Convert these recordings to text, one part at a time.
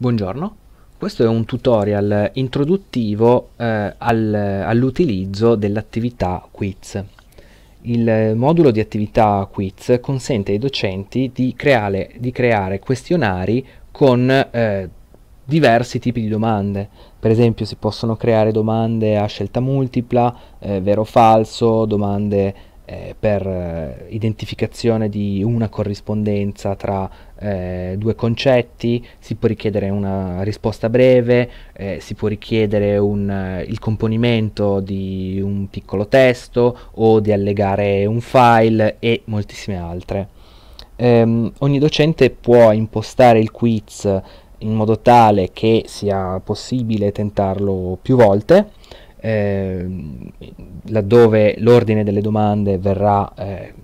Buongiorno, questo è un tutorial introduttivo eh, al, all'utilizzo dell'attività quiz. Il modulo di attività quiz consente ai docenti di creare, di creare questionari con eh, diversi tipi di domande. Per esempio si possono creare domande a scelta multipla, eh, vero o falso, domande eh, per eh, identificazione di una corrispondenza tra eh, due concetti, si può richiedere una risposta breve, eh, si può richiedere un, eh, il componimento di un piccolo testo o di allegare un file e moltissime altre. Um, ogni docente può impostare il quiz in modo tale che sia possibile tentarlo più volte Ehm, laddove l'ordine delle domande verrà eh,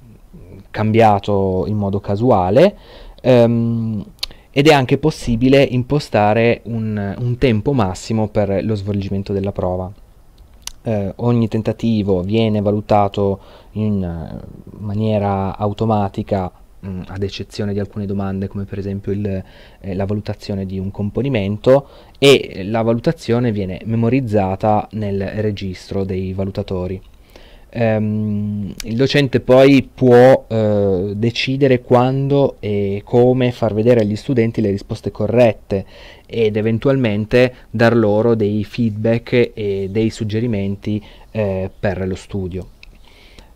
cambiato in modo casuale ehm, ed è anche possibile impostare un, un, tempo massimo per lo svolgimento della prova. Eh, ogni tentativo viene valutato in eh, maniera automatica mh, mm, ad eccezione di alcune domande come per esempio il, eh, la valutazione di un componimento e la valutazione viene memorizzata nel registro dei valutatori. Um, il docente poi può uh, decidere quando e come far vedere agli studenti le risposte corrette ed eventualmente dar loro dei feedback e dei suggerimenti eh, per lo studio.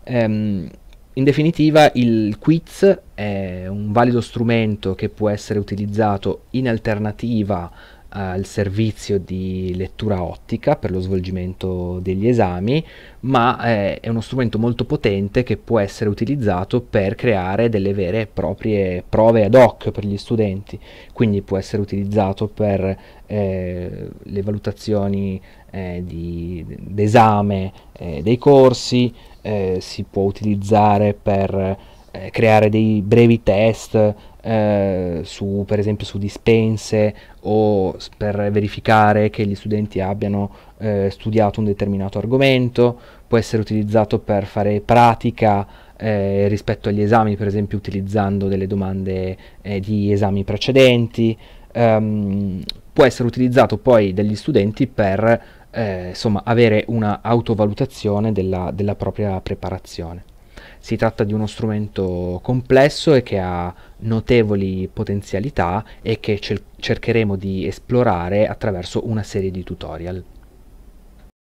Um, in definitiva il quiz è un valido strumento che può essere utilizzato in alternativa al servizio di lettura ottica per lo svolgimento degli esami, ma eh, è uno strumento molto potente che può essere utilizzato per creare delle vere e proprie prove ad hoc per gli studenti, quindi può essere utilizzato per eh, le valutazioni eh, di, d'esame eh, dei corsi, eh, si può utilizzare per eh, creare dei brevi test eh, su, per esempio su dispense o per verificare che gli studenti abbiano eh, studiato un determinato argomento, può essere utilizzato per fare pratica eh, rispetto agli esami, per esempio utilizzando delle domande eh, di esami precedenti, um, può essere utilizzato poi dagli studenti per eh, insomma, avere una autovalutazione della, della propria preparazione. Si tratta di uno strumento complesso e che ha notevoli potenzialità e che cercheremo di esplorare attraverso una serie di tutorial.